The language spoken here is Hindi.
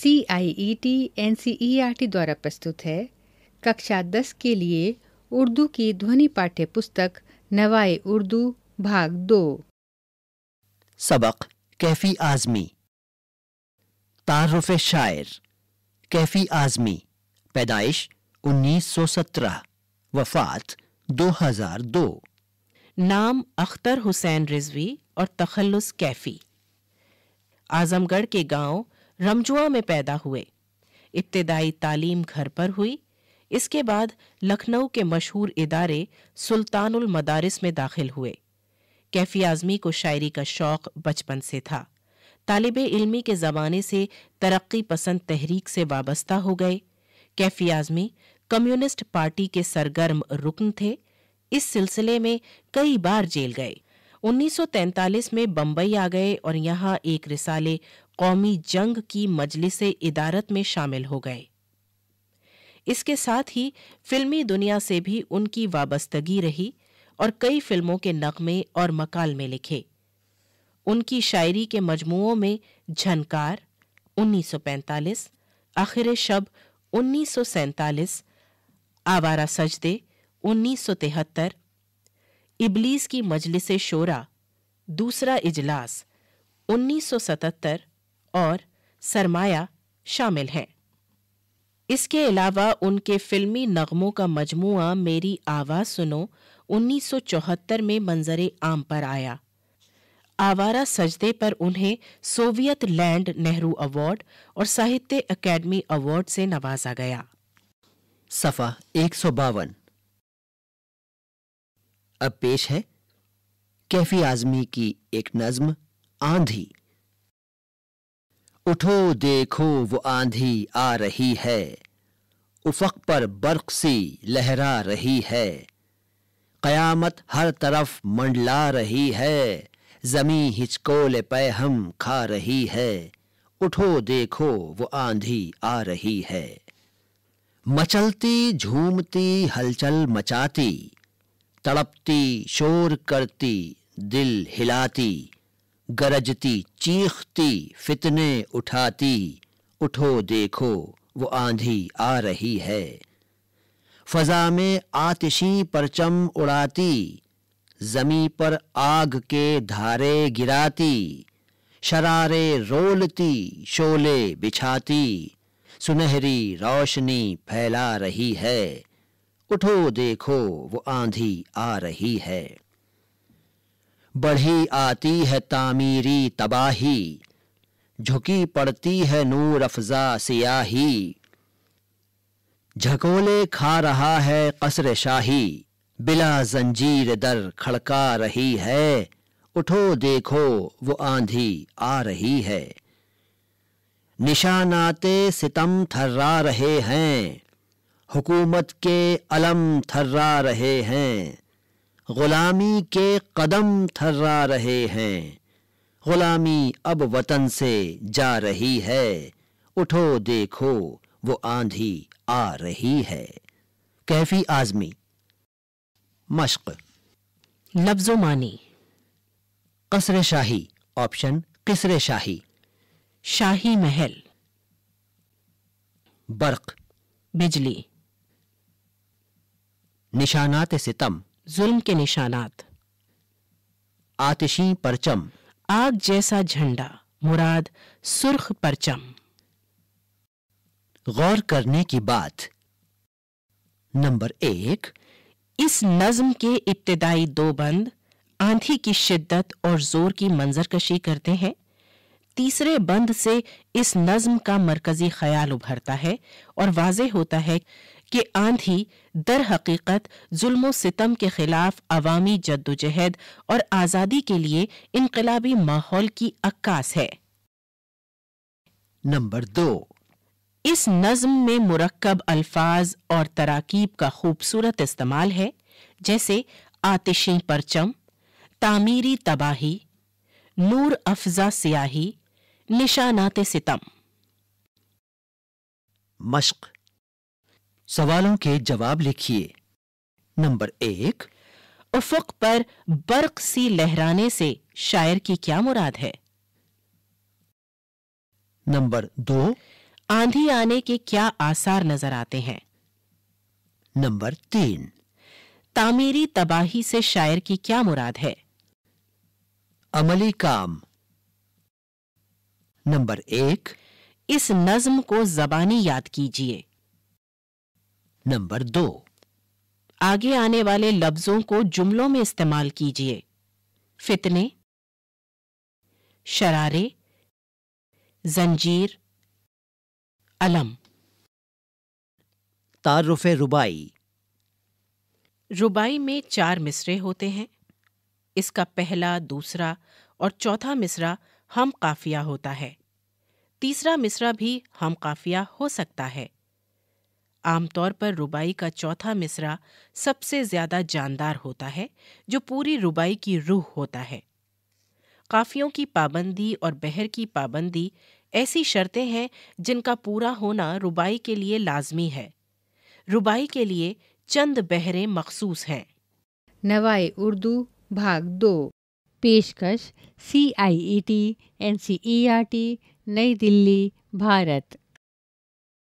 C I E T N C E R T द्वारा प्रस्तुत है कक्षा दस के लिए उर्दू की ध्वनि पाठ्य पुस्तक नवाए उर्दू भाग दो सबक कैफी आजमी तारुफ शायर कैफी आजमी पैदाइश 1917 वफात 2002 नाम अख्तर हुसैन रिजवी और तखलुस कैफी आजमगढ़ के गांव रमजुआ में पैदा हुए इब्तदाई तालीम घर पर हुई इसके बाद लखनऊ के मशहूर इदारे सुल्तानुल मदारिस में दाखिल हुए कैफी आजमी को शायरी का शौक बचपन से था तालब इल्मी के ज़माने से तरक्की पसंद तहरीक से वाबस्ता हो गए कैफी आजमी कम्युनिस्ट पार्टी के सरगर्म रुकन थे इस सिलसिले में कई बार जेल गए 1943 में बम्बई आ गए और यहाँ एक रिसाले कौमी जंग की मजलिस इदारत में शामिल हो गए इसके साथ ही फिल्मी दुनिया से भी उनकी वाबस्तगी रही और कई फिल्मों के नगमे और मकाल में लिखे उनकी शायरी के मजमुओं में झनकार 1945, आखिर शब 1947, आवारा सजदे 1973, इबलीस की मजलिस शोरा दूसरा इजलास 1977 और सरमाया शामिल हैं इसके अलावा उनके फिल्मी नगमों का मजमुआ मेरी आवाज़ सुनो 1974 में मंजर आम पर आया आवारा सजदे पर उन्हें सोवियत लैंड नेहरू अवार्ड और साहित्य अकेडमी अवार्ड से नवाजा गया सफ़ा एक अब पेश है कैफी आजमी की एक नज्म आंधी उठो देखो वो आंधी आ रही है उफक पर बर्क सी लहरा रही है क़यामत हर तरफ मंडला रही है ज़मी हिचकोले पे हम खा रही है उठो देखो वो आंधी आ रही है मचलती झूमती हलचल मचाती तड़पती शोर करती दिल हिलाती गरजती चीखती फितने उठाती उठो देखो वो आंधी आ रही है फजा में आतिशी परचम उड़ाती जमी पर आग के धारे गिराती शरारे रोलती शोले बिछाती सुनहरी रोशनी फैला रही है उठो देखो वो आंधी आ रही है बढ़ी आती है तामीरी तबाही झुकी पड़ती है नूर अफजा सियाही झकोले खा रहा है कसर शाही बिला जंजीर दर खड़का रही है उठो देखो वो आंधी आ रही है निशानाते सितम थर्रा रहे हैं हुकूमत के अलम थर्रा रहे हैं गुलामी के कदम थर्रा रहे हैं गुलामी अब वतन से जा रही है उठो देखो वो आंधी आ रही है कैफी आजमी मश्क लफ्जो मानी कसर शाही ऑप्शन किसर शाही शाही महल बर्क बिजली निशानात सितम जुल्म के निशानात आतिशी परचम आग जैसा झंडा मुराद सुर्ख परचम गौर करने की बात नंबर एक इस नज्म के इब्तदाई दो बंद आंधी की शिद्दत और जोर की मंजरकशी करते हैं तीसरे बंद से इस नज्म का मरकजी ख्याल उभरता है और वाज होता है कि आंधी दर हकीकत जुल्म सितम के खिलाफ अवामी जद्दोजहद और आज़ादी के लिए इनकलाबी माहौल की अक्कास है नंबर दो इस नज्म में मुरक्कब अल्फाज और तराकीब का खूबसूरत इस्तेमाल है जैसे आतिशी परचम तामीरी तबाही नूर अफजा सियाही निशानात सितम मश्क सवालों के जवाब लिखिए नंबर एक उफक पर बर्क सी लहराने से शायर की क्या मुराद है नंबर दो आंधी आने के क्या आसार नजर आते हैं नंबर तीन तामीरी तबाही से शायर की क्या मुराद है अमली काम नंबर एक इस नज्म को जबानी याद कीजिए नंबर दो आगे आने वाले लफ्जों को जुमलों में इस्तेमाल कीजिए फितने शरारे जंजीर अलम तारुफ रुबाई रुबाई में चार मिसरे होते हैं इसका पहला दूसरा और चौथा मिसरा हम काफिया होता है तीसरा मिसरा भी हम काफिया हो सकता है आमतौर पर रुबाई का चौथा मिसरा सबसे ज़्यादा जानदार होता है जो पूरी रुबाई की रूह होता है काफियों की पाबंदी और बहर की पाबंदी ऐसी शर्तें हैं जिनका पूरा होना रुबाई के लिए लाजमी है रुबाई के लिए चंद बहरें मखसूस हैं नवाए उर्दू भाग दो पेशकश C I E T N C E R T New Delhi Bharat